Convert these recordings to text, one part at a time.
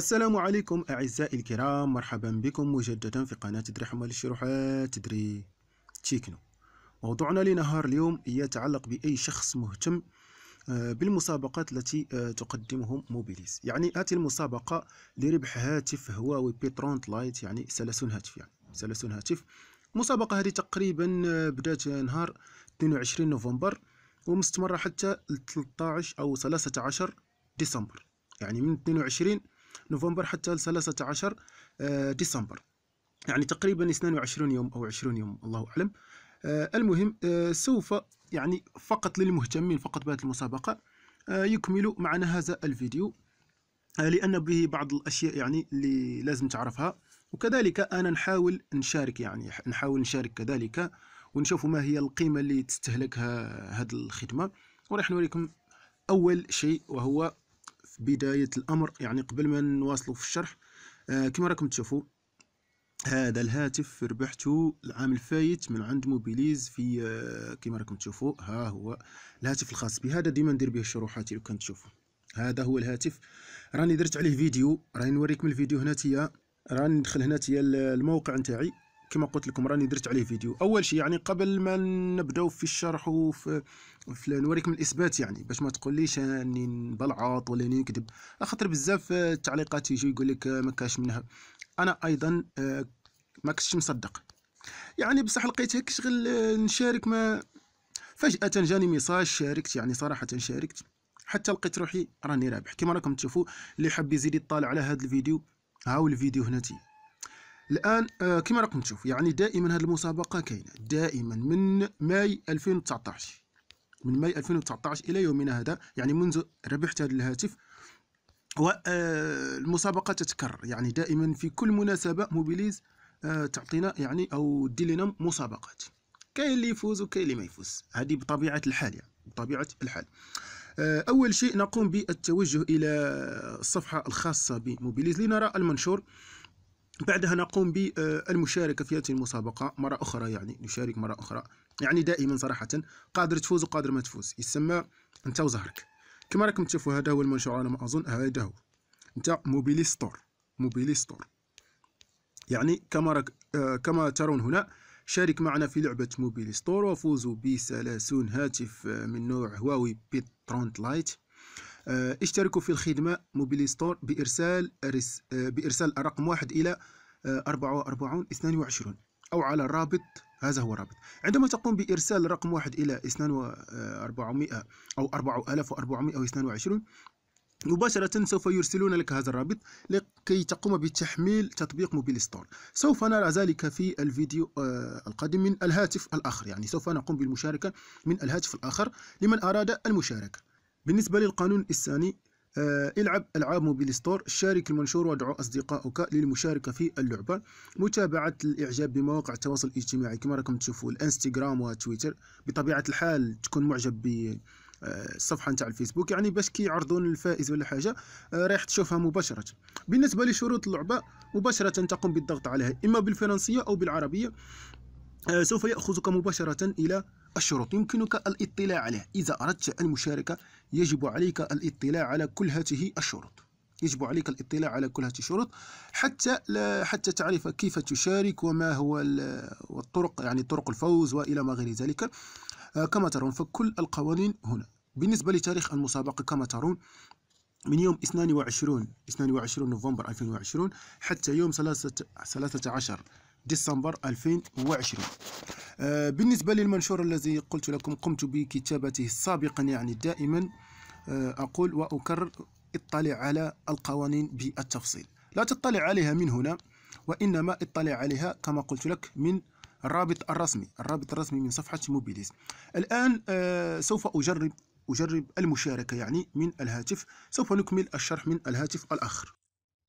السلام عليكم أعزائي الكرام مرحبا بكم مجددا في قناة تدري حمال الشروحات تدري تشيكنو موضوعنا لنهار اليوم يتعلق بأي شخص مهتم آه، بالمسابقات التي آه، تقدمهم موبيليس يعني هذه المسابقة لربح هاتف هواوي بيترونت لايت يعني سلسون هاتف يعني سلسون هاتف المسابقة هذه تقريبا آه، بدات نهار 22 نوفمبر ومستمرة حتى 13 أو 13 ديسمبر يعني من 22 نوفمبر حتى 13 آه، ديسمبر يعني تقريبا 22 يوم أو 20 يوم الله أعلم آه، المهم آه، سوف يعني فقط للمهتمين فقط بهذه المسابقة يكمل معنا هذا الفيديو لأن به بعض الأشياء يعني اللي لازم تعرفها وكذلك أنا نحاول نشارك يعني نحاول نشارك كذلك ونشوف ما هي القيمة اللي تستهلكها هذه الخدمة وراح نوريكم أول شيء وهو بداية الأمر يعني قبل ما نواصلوا في الشرح آه كما راكم تشوفوا هذا الهاتف ربحته العام الفايت من عند موبيليز في آه كما راكم تشوفوا ها هو الهاتف الخاص بهذا ديما ندير به الشروحات لو كان تشوفوا هذا هو الهاتف راني درت عليه فيديو راني نوريكم الفيديو هنا تيا راني ندخل هنا تيا الموقع نتاعي كما قلت لكم راني درت عليه فيديو اول شيء يعني قبل ما نبداو في الشرح وفي نوريكم الاثبات يعني باش ما تقوليش اني بلعط ولا نكذب خاطر بزاف التعليقات يجي يقول لك ما كاش منها انا ايضا آه، ما كنتش مصدق يعني بصح لقيت هيك شغل آه، نشارك ما فجاه جاني ميساج شاركت يعني صراحه شاركت حتى لقيت روحي راني رابح كما راكم تشوفوا اللي حاب يزيد يطالع على هذا الفيديو هاو الفيديو هنا تي الان آه، كما راكم تشوف يعني دائما هذه المسابقه كاينه دائما من ماي 2019 من ماي 2019 الى يومنا هذا يعني منذ ربحت هذا الهاتف والمسابقه آه، تتكرر يعني دائما في كل مناسبه موبيليز آه، تعطينا يعني او دير لنا مسابقات كاين اللي يفوز وكاين اللي ما يفوز هذه بطبيعه الحال يعني بطبيعه الحال أول شيء نقوم بالتوجه إلى الصفحة الخاصة بموبيليز لنرى المنشور بعدها نقوم بالمشاركة في هذه المسابقة مرة أخرى يعني نشارك مرة أخرى يعني دائما صراحة قادر تفوز وقادر ما تفوز يسمى أنت وزهرك كما راكم تشوفوا هذا هو المنشور على ما أظن هذا هو أنت موبيلي ستور موبيلي ستور يعني كما رك... كما ترون هنا شارك معنا في لعبة موبيلي ستور وفوزوا بسلاسون هاتف من نوع هواوي بي 30 لايت آه، اشتركوا في الخدمة موبيلي ستور بإرسال آه، بإرسال الرقم واحد إلى 44 آه، 22 أو على الرابط هذا هو الرابط عندما تقوم بإرسال رقم واحد إلى 2400 أو 4422 مباشرة سوف يرسلون لك هذا الرابط لكي تقوم بتحميل تطبيق موبيل ستور سوف نرى ذلك في الفيديو القادم من الهاتف الآخر يعني سوف نقوم بالمشاركة من الهاتف الآخر لمن أراد المشاركة بالنسبة للقانون الثاني آه العب العاب موبيل ستور شارك المنشور وادعو اصدقائك للمشاركه في اللعبه متابعه الاعجاب بمواقع التواصل الاجتماعي كما راكم تشوفوا الانستغرام وتويتر بطبيعه الحال تكون معجب ب الصفحه آه، نتاع الفيسبوك يعني باش كيعرضون الفائز ولا حاجه آه، رايح تشوفها مباشره بالنسبه لشروط اللعبه مباشره تقوم بالضغط عليها اما بالفرنسيه او بالعربيه آه، سوف ياخذك مباشره الى الشروط يمكنك الاطلاع عليه إذا أردت المشاركة يجب عليك الاطلاع على كل هذه الشروط يجب عليك الاطلاع على كل هذه الشروط حتى لا حتى تعرف كيف تشارك وما هو الطرق يعني طرق الفوز والى ما غير ذلك آه، كما ترون فكل القوانين هنا بالنسبه لتاريخ المسابقه كما ترون من يوم 22 22 نوفمبر 2020 حتى يوم 13 ديسمبر 2020 آه، بالنسبة للمنشور الذي قلت لكم قمت بكتابته سابقا يعني دائما آه، أقول وأكرر اطلع على القوانين بالتفصيل لا تطلع عليها من هنا وإنما اطلع عليها كما قلت لك من الرابط الرسمي الرابط الرسمي من صفحة موبيليس الآن آه، سوف أجرب أجرب المشاركة يعني من الهاتف سوف نكمل الشرح من الهاتف الآخر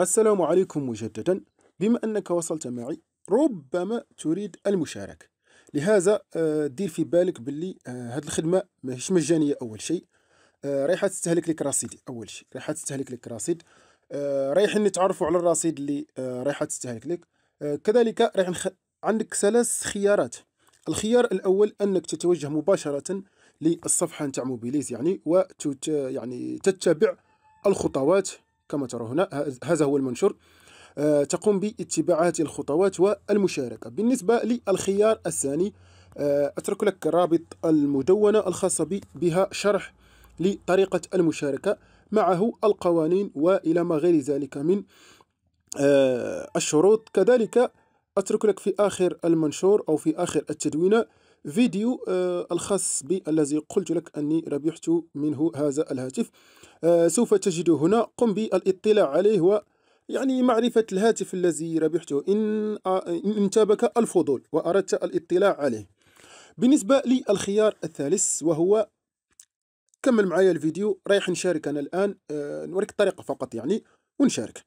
السلام عليكم مجددا بما أنك وصلت معي ربما تريد المشاركة لهذا آه، دير في بالك باللي آه، هاد الخدمة ماهيش مجانية أول شيء آه، رايحة تستهلك لك رصيد أول شيء رايحة تستهلك لك رصيد رايحين نتعرفوا على الرصيد اللي رايحة تستهلك لك كذلك رايح نخ... عندك ثلاث خيارات الخيار الأول أنك تتوجه مباشرة للصفحة نتاع موبيليز يعني وتت يعني تتبع الخطوات كما ترى هنا هذا هو المنشور آه، تقوم باتباع هذه الخطوات والمشاركة بالنسبة للخيار الثاني آه، أترك لك رابط المدونة الخاصة بها شرح لطريقة المشاركة معه القوانين وإلى ما غير ذلك من آه، الشروط كذلك أترك لك في آخر المنشور أو في آخر التدوينة فيديو الخاص بي الذي قلت لك أني ربحت منه هذا الهاتف سوف تجده هنا قم بالاطلاع عليه و يعني معرفة الهاتف الذي ربحته إن آه، انتابك الفضول وأردت الاطلاع عليه بالنسبة للخيار الثالث وهو كمل معايا الفيديو رايح نشارك أنا الآن آه، نوريك الطريقة فقط يعني ونشارك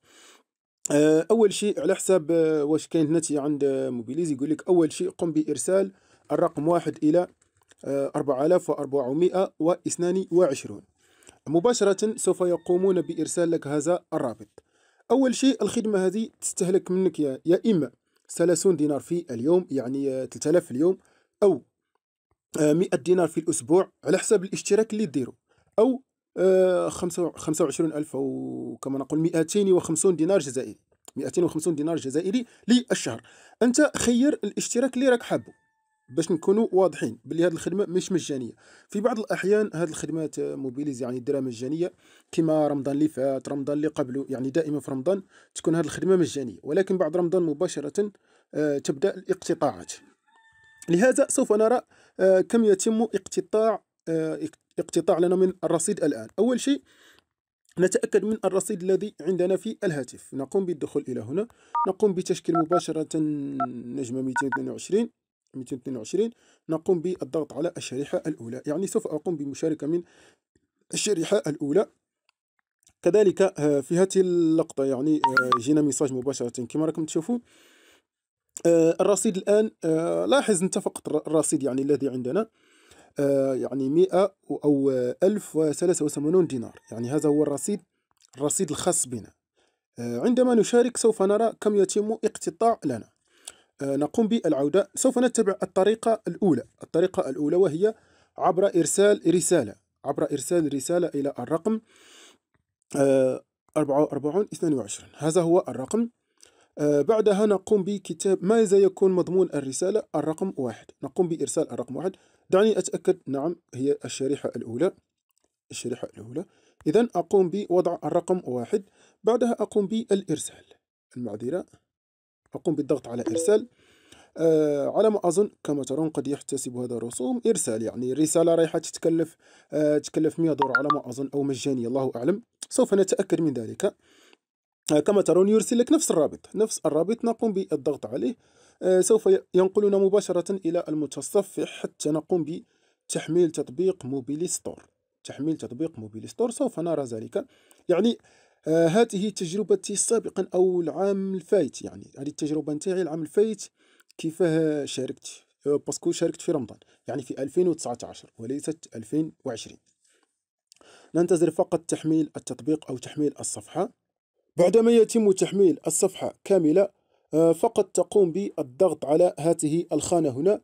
آه، أول شيء على حساب واش كاين نتي عند موبيليز يقول لك أول شيء قم بإرسال الرقم واحد إلى 4422 مباشرة سوف يقومون بإرسال لك هذا الرابط اول شيء الخدمه هذه تستهلك منك يا, يا اما 30 دينار في اليوم يعني 3000 في اليوم او 100 آه، دينار في الاسبوع على حسب الاشتراك اللي ديرو او 25000 آه، أو كما نقول 250 دينار جزائري 250 دينار جزائري للشهر أنت خير الاشتراك اللي راك حابه باش نكونوا واضحين بلي هذه الخدمه مش مجانيه في بعض الاحيان هذه الخدمات موبيليز يعني الدرا مجانيه كما رمضان اللي فات رمضان اللي قبله يعني دائما في رمضان تكون هذه الخدمه مجانيه ولكن بعد رمضان مباشره آه، تبدا الاقتطاعات لهذا سوف نرى آه، كم يتم اقتطاع آه، اقتطاع لنا من الرصيد الان اول شيء نتأكد من الرصيد الذي عندنا في الهاتف نقوم بالدخول إلى هنا نقوم بتشكيل مباشرة نجمة 222 222 نقوم بالضغط على الشريحة الأولى يعني سوف أقوم بمشاركة من الشريحة الأولى كذلك آه، في هذه اللقطة يعني آه، جينا ميساج مباشرة كما راكم تشوفون آه، الرصيد الآن لاحظ أنت فقط الرصيد يعني الذي عندنا يعني 100 أو 1083 دينار يعني هذا هو الرصيد الرصيد الخاص بنا عندما نشارك سوف نرى كم يتم اقتطاع لنا آه، نقوم بالعودة سوف نتبع الطريقة الأولى الطريقة الأولى وهي عبر إرسال رسالة عبر إرسال رسالة إلى الرقم 44 آه، 22 هذا هو الرقم آه، بعدها نقوم بكتاب ماذا يكون مضمون الرسالة الرقم واحد نقوم بإرسال الرقم واحد دعني أتأكد نعم هي الشريحة الأولى الشريحة الأولى إذا أقوم بوضع الرقم واحد بعدها أقوم بالإرسال المعذرة أقوم بالضغط على إرسال آه على ما أظن كما ترون قد يحتسب هذا رسوم إرسال يعني الرسالة رايحة تتكلف آه تكلف 100 دولار على ما أظن أو مجانية الله أعلم سوف نتأكد من ذلك آه كما ترون يرسل لك نفس الرابط نفس الرابط نقوم بالضغط عليه آه سوف ينقلنا مباشرة إلى المتصفح حتى نقوم بتحميل تطبيق موبيلي ستور تحميل تطبيق موبيلي ستور سوف نرى ذلك يعني آه، هذه تجربتي سابقا او العام الفايت يعني هذه التجربه نتاعي العام الفايت كيفاه شاركت آه، باسكو شاركت في رمضان يعني في 2019 وليست 2020 ننتظر فقط تحميل التطبيق او تحميل الصفحه بعدما يتم تحميل الصفحه كامله آه، فقط تقوم بالضغط على هذه الخانه هنا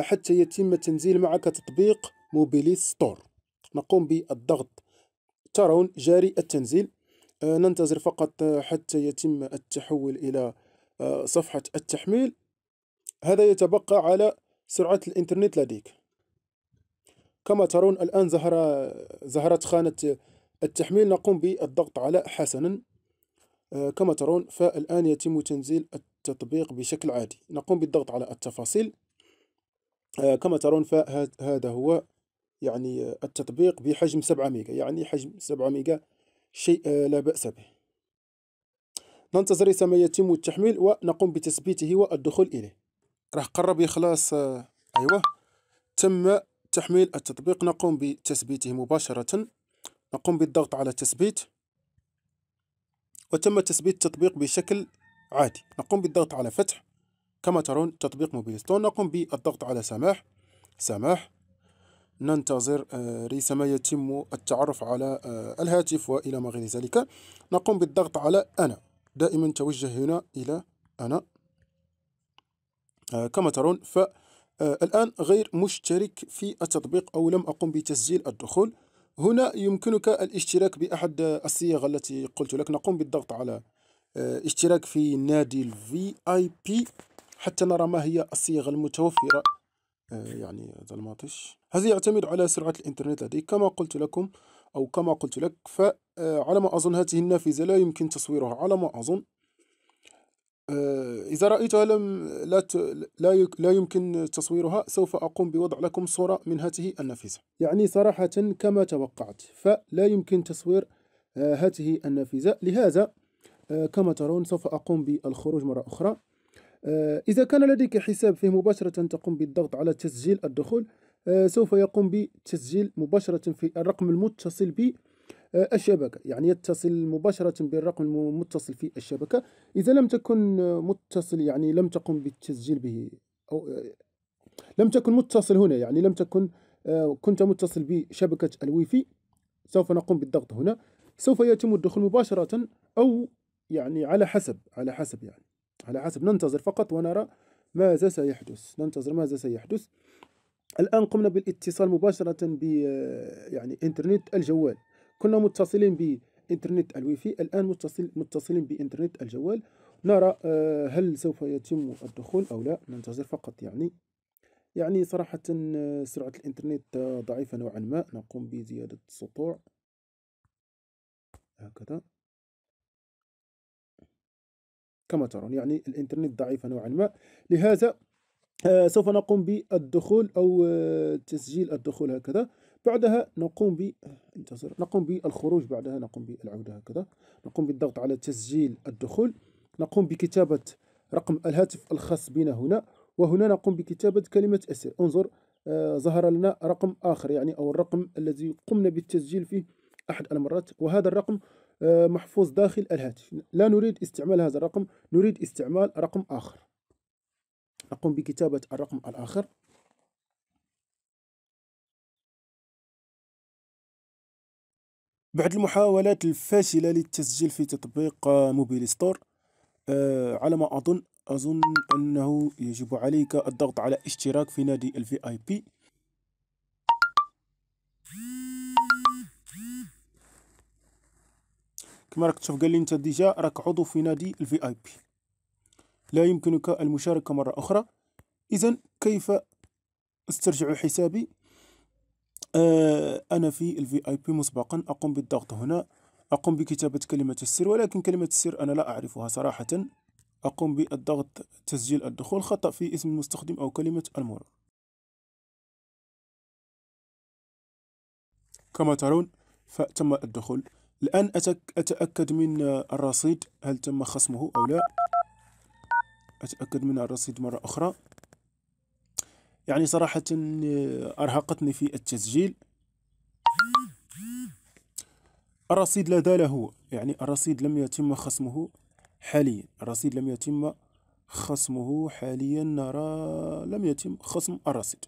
حتى يتم تنزيل معك تطبيق موبيلي ستور نقوم بالضغط ترون جاري التنزيل آه، ننتظر فقط آه، حتى يتم التحول إلى آه، صفحة التحميل هذا يتبقى على سرعة الإنترنت لديك كما ترون الآن ظهر ظهرت خانة التحميل نقوم بالضغط على حسنا كما ترون فالآن يتم تنزيل التطبيق بشكل عادي نقوم بالضغط على التفاصيل كما ترون فهذا هو يعني التطبيق بحجم 7 ميجا يعني حجم 7 ميجا شيء آه، لا بأس به ننتظر إذا ما يتم التحميل ونقوم بتثبيته والدخول إليه راح قرب يخلاص آه، أيوة تم تحميل التطبيق نقوم بتثبيته مباشرة نقوم بالضغط على تثبيت وتم تثبيت التطبيق بشكل عادي نقوم بالضغط على فتح كما ترون تطبيق موبيلستون نقوم بالضغط على سماح سماح ننتظر آه، ريثما يتم التعرف على آه، الهاتف والى ما غير ذلك نقوم بالضغط على انا دائما توجه هنا الى انا آه، كما ترون فالان غير مشترك في التطبيق او لم اقم بتسجيل الدخول هنا يمكنك الاشتراك باحد الصيغ التي قلت لك نقوم بالضغط على اشتراك في نادي الفي اي بي حتى نرى ما هي الصيغه المتوفره آه، يعني هذا الماطش هذا يعتمد على سرعة الإنترنت لديك كما قلت لكم أو كما قلت لك فعلى آه، ما أظن هذه النافذة لا يمكن تصويرها على ما أظن آه، إذا رأيتها لم لا ت... لا, لا يمكن تصويرها سوف أقوم بوضع لكم صورة من هذه النافذة يعني صراحة كما توقعت فلا يمكن تصوير هذه النافذة لهذا كما ترون سوف أقوم بالخروج مرة أخرى آه، إذا كان لديك حساب فيه مباشرة تقوم بالضغط على تسجيل الدخول آه، سوف يقوم بتسجيل مباشرة في الرقم المتصل ب آه، الشبكة يعني يتصل مباشرة بالرقم المتصل في الشبكة إذا لم تكن متصل يعني لم تقم بالتسجيل به أو لم تكن متصل هنا يعني لم تكن كنت متصل بشبكة الوي في سوف نقوم بالضغط هنا سوف يتم الدخول مباشرة أو يعني على حسب على حسب يعني على حسب ننتظر فقط ونرى ماذا سيحدث ننتظر ماذا سيحدث الآن قمنا بالاتصال مباشرة ب يعني إنترنت الجوال كنا متصلين بإنترنت الواي فاي الآن متصل متصلين بإنترنت الجوال نرى آه، هل سوف يتم الدخول أو لا ننتظر فقط يعني يعني صراحة آه، سرعة الإنترنت آه، ضعيفة نوعا ما نقوم بزيادة السطوع هكذا كما ترون يعني الانترنت ضعيفة نوعا ما لهذا آه، سوف نقوم بالدخول أو آه، تسجيل الدخول هكذا بعدها نقوم ب انتظر نقوم بالخروج بعدها نقوم بالعودة هكذا نقوم بالضغط على تسجيل الدخول نقوم بكتابة رقم الهاتف الخاص بنا هنا وهنا نقوم بكتابة كلمة أسر انظر آه ظهر لنا رقم آخر يعني أو الرقم الذي قمنا بالتسجيل فيه أحد المرات وهذا الرقم آه، محفوظ داخل الهاتف لا نريد استعمال هذا الرقم نريد استعمال رقم آخر أقوم بكتابة الرقم الآخر بعد المحاولات الفاشلة للتسجيل في تطبيق موبيل ستور آه، على ما أظن أظن أنه يجب عليك الضغط على اشتراك في نادي الفي آي بي كما راك تشوف قال لي انت ديجا راك عضو في نادي الفي اي بي لا يمكنك المشاركه مره اخرى اذا كيف استرجع حسابي آه انا في الفي اي بي مسبقا اقوم بالضغط هنا اقوم بكتابه كلمه السر ولكن كلمه السر انا لا اعرفها صراحه اقوم بالضغط تسجيل الدخول خطا في اسم المستخدم او كلمه المرور كما ترون فتم الدخول الآن أتك أتأكد من الرصيد هل تم خصمه أو لا أتأكد من الرصيد مرة أخرى يعني صراحة أرهقتني في التسجيل الرصيد لا زال هو يعني الرصيد لم يتم خصمه حاليا الرصيد لم يتم خصمه حاليا نرى لم يتم خصم الرصيد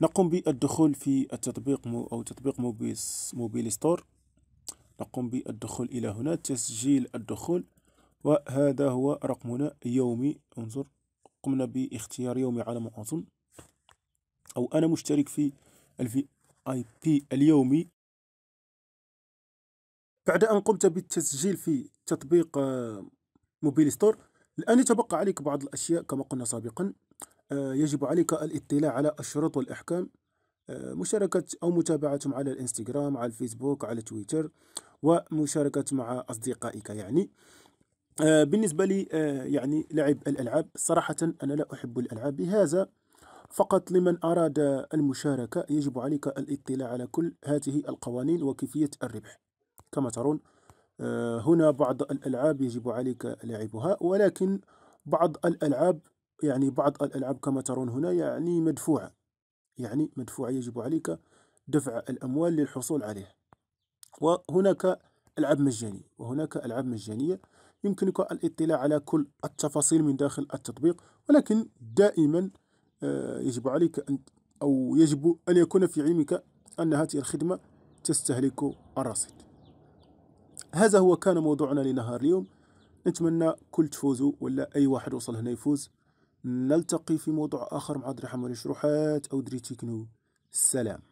نقوم بالدخول في التطبيق مو أو تطبيق موبيل ستور نقوم بالدخول إلى هنا تسجيل الدخول وهذا هو رقمنا يومي انظر قمنا باختيار يومي على ما أظن أو أنا مشترك في الفي اي بي اليومي بعد أن قمت بالتسجيل في تطبيق آه، موبيل ستور الآن يتبقى عليك بعض الأشياء كما قلنا سابقا آه، يجب عليك الاطلاع على الشروط والأحكام مشاركة أو متابعتهم على الإنستغرام على الفيسبوك على تويتر ومشاركة مع أصدقائك يعني آه، بالنسبة لي آه، يعني لعب الألعاب صراحة أنا لا أحب الألعاب بهذا فقط لمن أراد المشاركة يجب عليك الاطلاع على كل هذه القوانين وكيفية الربح كما ترون آه، هنا بعض الألعاب يجب عليك لعبها ولكن بعض الألعاب يعني بعض الألعاب كما ترون هنا يعني مدفوعة يعني مدفوعة يجب عليك دفع الأموال للحصول عليه وهناك ألعاب مجانية وهناك ألعاب مجانية يمكنك الاطلاع على كل التفاصيل من داخل التطبيق ولكن دائما آه، يجب عليك أن أو يجب أن يكون في علمك أن هذه الخدمة تستهلك الرصيد هذا هو كان موضوعنا لنهار اليوم نتمنى كل تفوزوا ولا أي واحد وصل هنا يفوز نلتقي في موضوع آخر مع دري حماري شروحات أو دري تكنو سلام